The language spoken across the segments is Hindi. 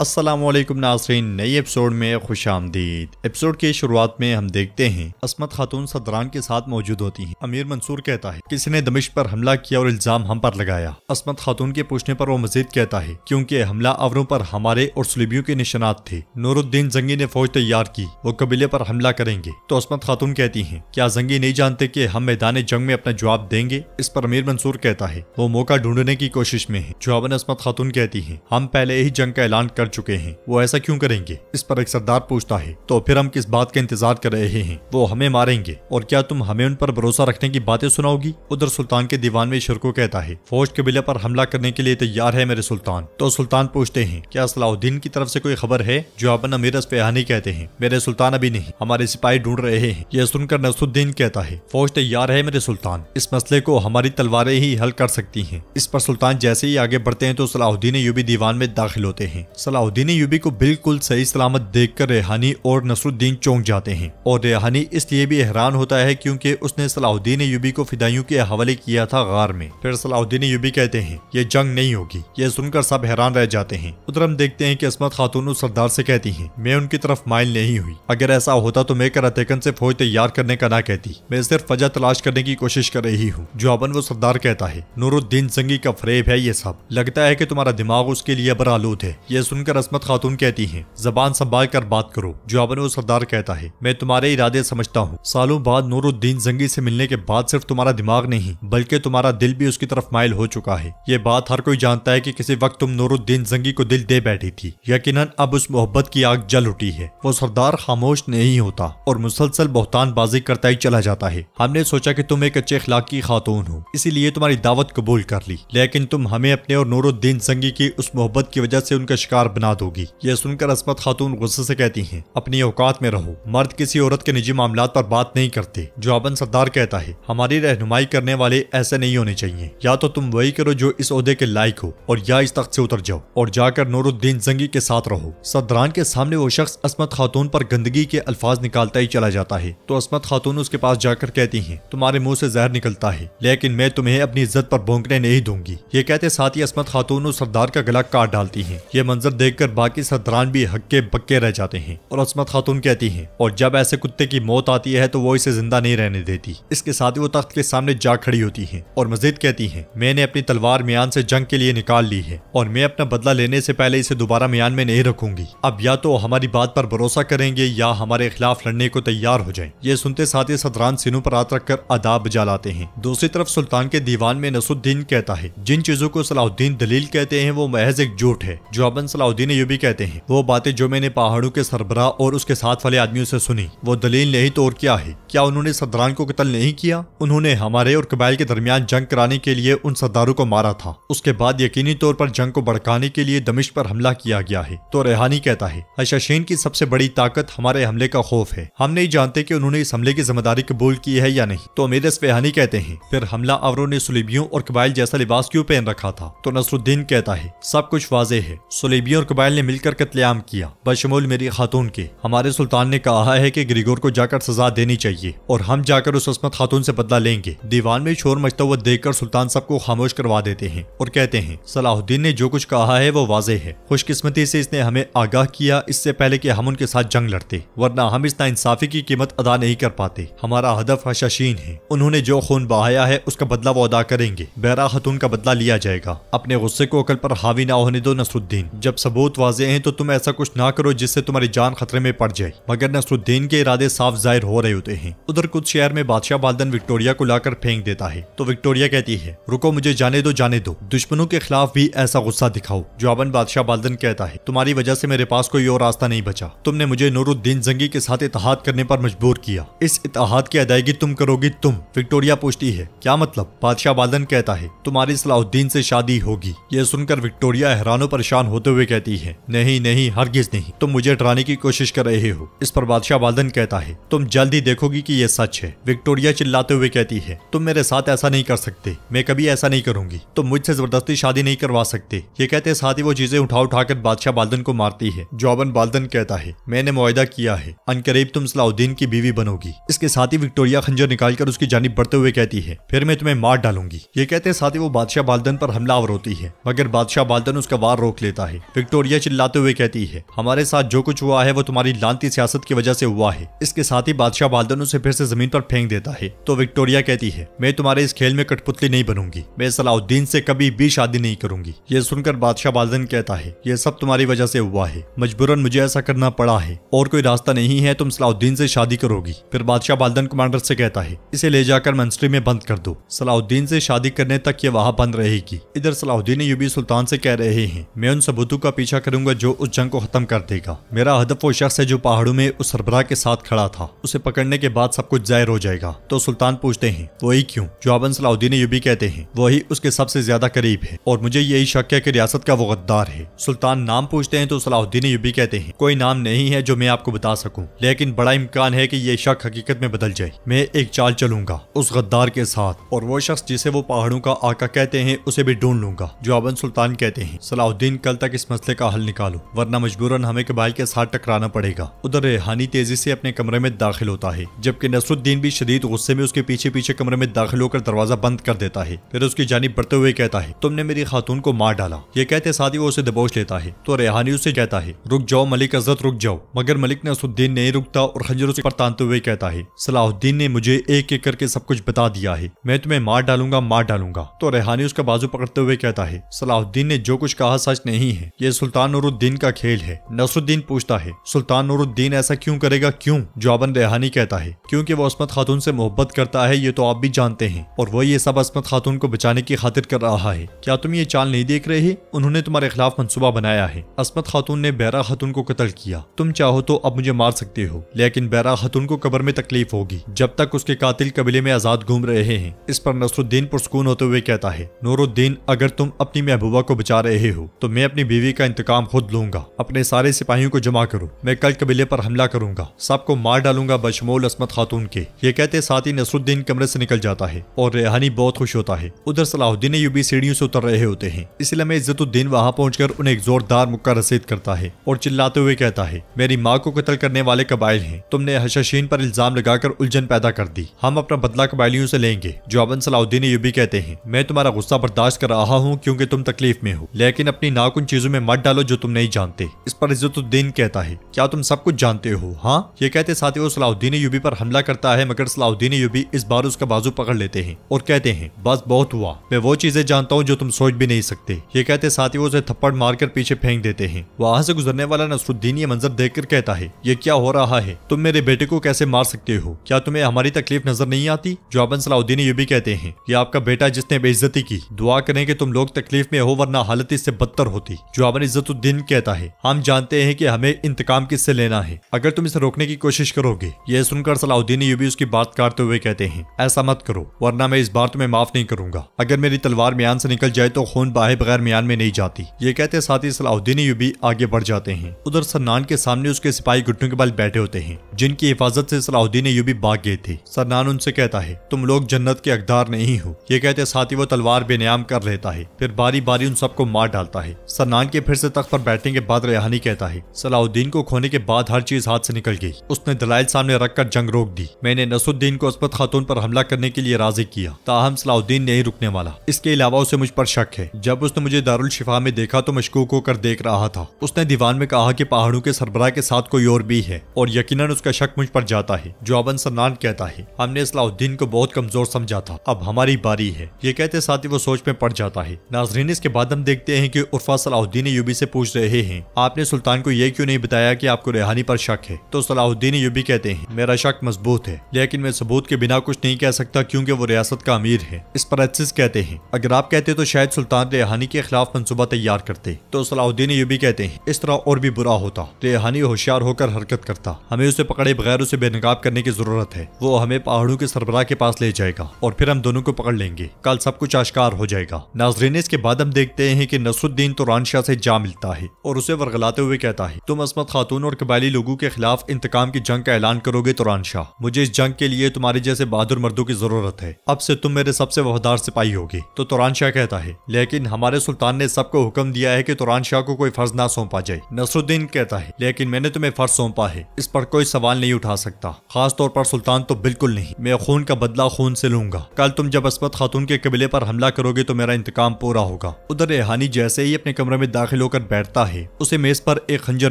असलम नाजरीन नई एपिसोड में खुश आमदीद एपिसोड की शुरुआत में हम देखते हैं असमत खातून सदरान के साथ मौजूद होती हैं अमीर मंसूर कहता है किसी ने दमिश पर हमला किया और इल्जाम हम पर लगाया असमत खातून के पूछने पर वो मजीद कहता है क्योंकि हमला अवरों पर हमारे और सुलबियों के निशानात थे नूरुद्दीन जंगी ने फौज तैयार की वो कबीले पर हमला करेंगे तो असमत खातून कहती है क्या जंगी नहीं जानते की हम मैदान जंग में अपना जवाब देंगे इस पर अमीर मंसूर कहता है वो मौका ढूंढने की कोशिश में है जवाबन असमत खातून कहती है हम पहले ही जंग का ऐलान कर कर चुके हैं वो ऐसा क्यों करेंगे इस पर एक सरदार पूछता है तो फिर हम किस बात का इंतजार कर रहे हैं वो हमें मारेंगे और क्या तुम हमें उन पर भरोसा रखने की बातें सुनाओगी उधर सुल्तान के दीवान में शुरू कहता है फौज के बिले पर हमला करने के लिए तैयार है मेरे सुल्तान तो सुल्तान पूछते हैं क्या सलाहुद्दीन की तरफ ऐसी कोई खबर है जो अपन अमीर पेहानी कहते हैं मेरे सुल्तान अभी नहीं हमारे सिपाही ढूंढ रहे हैं यह सुनकर नसुद्दीन कहता है फौज तैयार है मेरे सुल्तान इस मसले को हमारी तलवारें ही हल कर सकती हैं इस पर सुल्तान जैसे ही आगे बढ़ते हैं तो सलाहुद्दीन यूबी दीवान में दाखिल होते हैं सलाउद्दीन यूबी को बिल्कुल सही सलामत देखकर रेहानी और नसरुद्दीन चौंक जाते हैं और रेहानी इसलिए भी हैरान होता है क्योंकि उसने सलाउद्दीन यूबी को फिदाइयों के हवाले किया था गार में फिर सलाउद्दीन यूबी कहते हैं ये जंग नहीं होगी ये सुनकर सब हैरान रह जाते हैं उधर हम देखते हैं की असमत खातून उस सरदार से कहती है मैं उनकी तरफ माइल नहीं हुई अगर ऐसा होता तो मैं करातेकन से फौज तैयार करने का ना कहती मैं सिर्फ वजह तलाश करने की कोशिश कर रही हूँ जो अबन वो सरदार कहता है नूरुद्दीन संगी का फ्रेब है ये सब लगता है की तुम्हारा दिमाग उसके लिए बरालूद है ये सुनकर सुनकर असमत खातून कहती है जबान संभाल कर बात करो जुआबन सरदार कहता है मैं तुम्हारे इरादे समझता हूँ सालों बाद नूरुद्दीन जंगी से मिलने के बाद सिर्फ तुम्हारा दिमाग नहीं बल्कि तुम्हारा दिल भी उसकी तरफ मायल हो चुका है ये बात हर कोई जानता है कि किसी वक्त तुम नूरुद्दीन जंगी को दिल दे बैठी थी यकीन अब उस मोहब्बत की आग जल उठी है वो सरदार खामोश नहीं होता और मुसलसल बहुतान बाजी करता ही चला जाता है हमने सोचा की तुम एक अच्छे की खातून हो इसीलिए तुम्हारी दावत कबूल कर ली लेकिन तुम हमें अपने और नूरुद्दीन जंगी की उस मोहब्बत की वजह से उनका शिकार बना दोगी ये सुनकर असमत खातून गुस्से से कहती हैं अपनी औकात में रहो मर्द किसी औरत के निजी मामला पर बात नहीं करते जवाबन सरदार कहता है हमारी रहनुमाई करने वाले ऐसे नहीं होने चाहिए या तो तुम वही करो जो इस अहदे के लायक हो और या इस तख्त से उतर जाओ और जाकर नूरुद्दीन जंगी के साथ रहो सदरान के सामने वो शख्स असमत खातून पर गंदगी के अल्फाज निकालता ही चला जाता है तो असमत खातून उसके पास जाकर कहती है तुम्हारे मुंह से जहर निकलता है लेकिन मैं तुम्हें अपनी इज्जत पर भोंकने नहीं दूंगी ये कहते साथ ही असमत खातून सरदार का गला काट डालती है ये मंजर देखकर बाकी सदरान भी हक्के बक्के रह जाते हैं और असमत खातून कहती है और जब ऐसे कुत्ते की मौत आती है तो वो इसे जिंदा नहीं रहने देती इसके साथ ही वो तख्त के सामने जा खड़ी होती है और मजीद कहती है मैंने अपनी तलवार म्यान से जंग के लिए निकाल ली है और मैं अपना बदला लेने से पहले इसे दोबारा म्यान में नहीं रखूंगी अब या तो हमारी बात पर भरोसा करेंगे या हमारे खिलाफ लड़ने को तैयार हो जाए ये सुनते साथ ही सदरान सिनू पर हाथ रखकर अदाब बजा लाते हैं दूसरी तरफ सुल्तान के दीवान में नसुद्दीन कहता है जिन चीजों को सलाहुद्दीन दलील कहते हैं वो महज एक झूठ है जो अपन सलाह दाऊदी ने ये भी कहते हैं वो बातें जो मैंने पहाड़ों के सरबरा और उसके साथ वाले आदमियों से सुनी वो दलील नहीं तो क्या है क्या उन्होंने सरदारान को कत्ल नहीं किया उन्होंने हमारे और कबाइल के दरमियान जंग कराने के लिए उन सरदारों को मारा था उसके बाद यकीनी तौर पर जंग को भड़काने के लिए दमिश पर हमला किया गया है तो रेहानी कहता है अशाशीन अच्छा, की सबसे बड़ी ताकत हमारे हमले का खौफ है हम नहीं जानते की उन्होंने इस हमले की जिम्मेदारी कबूल की है या नहीं तो मेरे रेहानी कहते हैं फिर हमला अवरों ने सुलेबियों और कबाइल जैसा लिबास क्यों पहन रखा था तो नसरुद्दीन कहता है सब कुछ वाजे है सुलेबियों और कबाइल ने मिलकर कत्लेआम किया बशमूल मेरी खातून के हमारे सुल्तान ने कहा है कि ग्रिगोर को जाकर सजा देनी चाहिए और हम जाकर उस असमत खातून से बदला लेंगे दीवान में शोर मचता हुआ देखकर सुल्तान सबको खामोश करवा देते हैं और कहते हैं सलाहुद्दीन ने जो कुछ कहा है वो वाजे है खुशकिस्मती से इसने हमें आगाह किया इससे पहले की हम उनके साथ जंग लड़ते वरना हम इस नाइंसाफी की कीमत अदा नहीं कर पाते हमारा हदफ हशाशीन है उन्होंने जो खून बहाया है उसका बदला वो अदा करेंगे बैरा खतून का बदला लिया जाएगा अपने गुस्से को अकल पर हावी ना होने दो नसरुद्दीन जब सबूत वाजे हैं तो तुम ऐसा कुछ ना करो जिससे तुम्हारी जान खतरे में पड़ जाए मगर नसरुद्दीन के इरादे साफ जाहिर हो रहे होते हैं उधर कुछ शहर में बादशाह बालदन विक्टोरिया को लाकर फेंक देता है तो विक्टोरिया कहती है रुको मुझे जाने दो जाने दो दुश्मनों के खिलाफ भी ऐसा गुस्सा दिखाओ जवाबन बादशाह बालदन कहता है तुम्हारी वजह से मेरे पास कोई और रास्ता नहीं बचा तुमने मुझे नूरुद्दीन जंगी के साथ इतिहाद करने पर मजबूर किया इस इतिहाद की अदायगी तुम करोगी तुम विक्टोरिया पूछती है क्या मतलब बादशाह बालदन कहता है तुम्हारी सलाहुद्दीन से शादी होगी ये सुनकर विक्टोरिया हैरानों परेशान होते हुए कहती है नहीं नहीं हरगिज नहीं तुम मुझे डराने की कोशिश कर रहे हो इस पर बादशाह वालदन कहता है तुम जल्द ही देखोगी कि यह सच है विक्टोरिया चिल्लाते हुए कहती है तुम मेरे साथ ऐसा नहीं कर सकते मैं कभी ऐसा नहीं करूंगी तुम मुझसे जबरदस्ती शादी नहीं करवा सकते ये कहते साथ ही वो चीजें उठा उठाकर बादशाह बालदन को मारती है जॉबन बालदन कहता है मैंने मुआदा किया है अनकरीब तुम सलाउद्दीन की बीवी बनोगी इसके साथ ही विक्टोरिया खंजर निकालकर उसकी जानब बढ़ते हुए कहती है फिर मैं तुम्हें मार डालूंगी ये कहते साथ ही वो बादशाह बालदन पर हमलावर होती है मगर बादशाह बालदन उसका वार रोक लेता है विक्टोरिया चिल्लाते हुए कहती है हमारे साथ जो कुछ हुआ है वो तुम्हारी लानती सियासत की वजह से हुआ है इसके साथ ही बादशाह बालदन उसे फिर से जमीन पर फेंक देता है तो विक्टोरिया कहती है मैं तुम्हारे इस खेल में कठपुतली नहीं बनूंगी मैं सलाउद्दीन से कभी भी शादी नहीं करूंगी ये सुनकर बादशाह बालदन कहता है ये सब तुम्हारी वजह से हुआ है मजबूरन मुझे ऐसा करना पड़ा है और कोई रास्ता नहीं है तुम सलाउद्दीन से शादी करोगी फिर बादशाह बालदन कमांडर से कहता है इसे ले जाकर मंस्ट्री में बंद कर दो सलाउद्दीन से शादी करने तक ये वहाँ बंद रहेगी इधर सलाउद्दीन यूबी सुल्तान से कह रहे हैं मैं उन सबूतों का पीछा करूंगा जो उस जंग को खत्म कर देगा मेरा हदफ वो शख्स है जो पहाड़ों में उस सरबरा के साथ खड़ा था उसे पकड़ने के बाद सब कुछ जाहिर हो जाएगा तो सुल्तान पूछते हैं वही क्यों जवाबन सलाउद्दीन भी कहते हैं वही उसके सबसे ज्यादा करीब है और मुझे यही शक है की रियासत का वो गद्दार है सुल्तान नाम पूछते हैं तो सलाउद्दीन भी कहते हैं कोई नाम नहीं है जो मैं आपको बता सकूँ लेकिन बड़ा इम्कान है की ये शक हकीकत में बदल जाए मैं एक चाल चलूंगा उस गद्दार के साथ और वो शख्स जिसे वो पहाड़ों का आका कहते हैं उसे भी ढूंढ लूंगा जवाबन सुल्तान कहते हैं सलाउद्दीन कल तक इस मसले का हल निकालो वरना मजबूरन हमें कबाइल के साथ टकराना पड़ेगा उधर रेहानी तेजी से अपने कमरे में दाखिल होता है जबकि नसरुद्दीन भी शदीद गुस्से में उसके पीछे पीछे कमरे में दाखिल होकर दरवाजा बंद कर देता है फिर उसकी जानी बढ़ते हुए कहता है तुमने मेरी खातून को मार डाला ये कहते साथ ही वो उसे दबोच लेता है तो रेहानी उसे कहता है रुक जाओ मलिक अजरत रुक जाओ मगर मलिक नसरुद्दीन नहीं रुकता और खंजर उसे तानते हुए कहता है सलाहुद्दीन ने मुझे एक एक करके सब कुछ बता दिया है मैं तुम्हें मार डालूंगा मार डालूंगा तो रेहानी उसका बाजू पकड़ते हुए कहता है सलाहुद्दीन ने जो कुछ कहा सच नहीं है ये सुल्तान नूरुद्दीन का खेल है नसरुद्दीन पूछता है सुल्तान नूरुद्दीन ऐसा क्यों करेगा क्यों जवाबन रेहानी कहता है क्योंकि वो असमत खातून से मोहब्बत करता है ये तो आप भी जानते हैं और वो ये सब असमत खातून को बचाने की खातिर कर रहा है क्या तुम ये चाल नहीं देख रहे उन्होंने तुम्हारे खिलाफ मनसूबा बनाया है असमत खातून ने बैरा खातून को कतल किया तुम चाहो तो अब मुझे मार सकते हो लेकिन बैरा खातून को कबर में तकलीफ होगी जब तक उसके कातिल कबीले में आजाद घूम रहे हैं इस पर नसरुद्दीन पुरस्कून होते हुए कहता है नूरुद्दीन अगर तुम अपनी महबूबा को बचा रहे हो तो मैं अपनी बीवी का का इंतकाम खुद लूंगा अपने सारे सिपाहियों को जमा करो मैं कल कबीले पर हमला करूंगा सबको मार डालूंगा बशमोल असमत खातून के ये कहते साथ ही नसरुद्दीन कमरे से निकल जाता है और रेहानी बहुत खुश होता है उधर सलाहुद्दीन यूबी सीढ़ियों से उतर रहे होते हैं इसलिए मैं इज्जतुद्दीन वहाँ पहुंचकर उन्हें एक जोरदार मुक्का रसीद करता है और चिल्लाते हुए कहता है मेरी माँ को कतल करने वाले कबाइल है तुमने हशशीन पर इल्जाम लगाकर उलझन पैदा कर दी हम अपना बदला कबाइलियों से लेंगे जो अबन सलाहुद्दीन यूबी कहते हैं मैं तुम्हारा गुस्सा बर्दाश्त कर रहा हूँ क्योंकि तुम तकलीफ में हो लेकिन अपनी नाकुन चीजों में मत डालो जो तुम नहीं जानते इस पर इज्जतुद्दीन कहता है क्या तुम सब कुछ जानते हो हाँ ये कहते साथ ही वो सलाउद्दीन यूबी पर हमला करता है मगर सलाउद्दीन यूबी इस बार उसका बाजू पकड़ लेते हैं और कहते हैं बस बहुत हुआ मैं वो चीजें जानता हूँ जो तुम सोच भी नहीं सकते ये कहते साथ ही वो उसे थप्पड़ मारकर पीछे फेंक देते हैं वहां से गुजरने वाला नसरुद्दीन ये मंजर देखकर कहता है ये क्या हो रहा है तुम मेरे बेटे को कैसे मार सकते हो क्या तुम्हें हमारी तकलीफ नजर नहीं आती जो जवाबन सलाउद्दीन यूबी कहते हैं ये आपका बेटा जिसने बेइज्जती की दुआ करें कि तुम लोग तकलीफ में हो वरना हालत इससे बदतर होती जो खुदावन उद्दीन कहता है हम जानते हैं कि हमें इंतकाम किससे लेना है अगर तुम इसे रोकने की कोशिश करोगे यह सुनकर सलाउद्दीन यूबी उसकी बात काटते हुए कहते हैं ऐसा मत करो वरना मैं इस बार तुम्हें माफ नहीं करूंगा अगर मेरी तलवार म्यान से निकल जाए तो खून बाहे बगैर म्यान में नहीं जाती ये कहते साथ ही सलाउद्दीन यूबी आगे बढ़ जाते हैं उधर सन्नान के सामने उसके सिपाही घुटनों के बल बैठे होते हैं जिनकी हिफाजत से सलाउद्दीन यूबी भाग गए थे सन्नान उनसे कहता है तुम लोग जन्नत के अकदार नहीं हो ये कहते साथ ही वो तलवार बेनियाम कर लेता है फिर बारी बारी उन सबको मार डालता है सन्नान के फिर से तख्त पर बैठने के बाद रेहानी कहता है सलाउद्दीन को खोने के बाद हर चीज हाथ से निकल गई उसने दलाइल सामने रखकर जंग रोक दी मैंने नसुद्दीन को अस्पत खातून पर हमला करने के लिए राजी किया ताहम सलाउद्दीन नहीं रुकने वाला इसके अलावा उसे मुझ पर शक है जब उसने मुझे दारुल शिफा में देखा तो मशकूक होकर देख रहा था उसने दीवान में कहा की पहाड़ों के सरबराह के साथ कोई और भी है और यकीन उसका शक मुझ पर जाता है जवाबन सन्नान कहता है हमने सलाउद्दीन को बहुत कमजोर समझा था अब हमारी बारी है ये कहते साथ ही वो सोच में पड़ जाता है नाजरीन इसके बाद हम देखते हैं की उर्फा सलाउद्दीन यूबी से पूछ रहे हैं आपने सुल्तान को यह क्यों नहीं बताया कि आपको रेहानी पर शक है तो सलाहुद्दीन यूबी कहते हैं मेरा शक मजबूत है लेकिन मैं सबूत के बिना कुछ नहीं कह सकता क्योंकि वो रियासत का अमीर है इस पर कहते हैं अगर आप कहते तो शायद सुल्तान रेहानी के खिलाफ मनसूबा तैयार करते तो सलाहुद्दीन यूबी कहते हैं इस तरह और भी बुरा होता रेहानी होशियार होकर हरकत करता हमें उसे पकड़े बगैर उसे बेनकाब करने की जरूरत है वो हमें पहाड़ों के सरबराह के पास ले जाएगा और फिर हम दोनों को पकड़ लेंगे कल सब कुछ आश्कार हो जाएगा नाजरीन इसके बाद हम देखते हैं कि नसरुद्दीन तुरान शाह से जा मिलता है और उसे वर्गलाते हुए कहता है तुम असमत खातून और कबायली लोगों के खिलाफ इंतकाम की जंग का ऐलान करोगे तुरान तो शाह मुझे इस जंग के लिए तुम्हारे जैसे बहादुर मर्दों की जरूरत है अब से तुम मेरे सबसे वफादार सिपाही होगी तो तुरान शाह कहता है लेकिन हमारे सुल्तान ने सबको हुक्म दिया है की तुरान शाह को कोई फर्ज ना सौंपा जाए नसरुद्दीन कहता है लेकिन मैंने तुम्हें फर्ज सौंपा है इस पर कोई सवाल नहीं उठा सकता खास तौर पर सुल्तान तो बिल्कुल नहीं मैं खून का बदला खून से लूंगा कल तुम जब असमत खातून के कबीले पर हमला करोगे तो मेरा इंतकाम पूरा होगा उधर रेहानी जैसे ही अपने कमरे में दाखिल दाखिल होकर बैठता है उसे मेज पर एक खंजर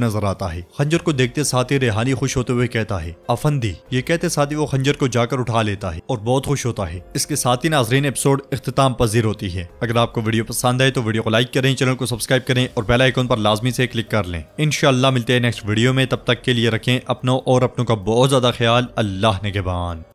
नजर आता है खंजर को देखते साथ ही रेहानी खुश होते हुए कहता है अफंदी ये कहते साथ ही वो खंजर को जाकर उठा लेता है और बहुत खुश होता है इसके साथ ही नाजरीन एपिसोड अख्ताम पजीर होती है अगर आपको वीडियो पसंद आए तो वीडियो को लाइक करें चैनल को सब्सक्राइब करें और बेल आइकन पर लाजमी से क्लिक कर लें इनशाला मिलते हैं नेक्स्ट वीडियो में तब तक के लिए रखें अपनों और अपनों का बहुत ज्यादा ख्याल अल्लाह ने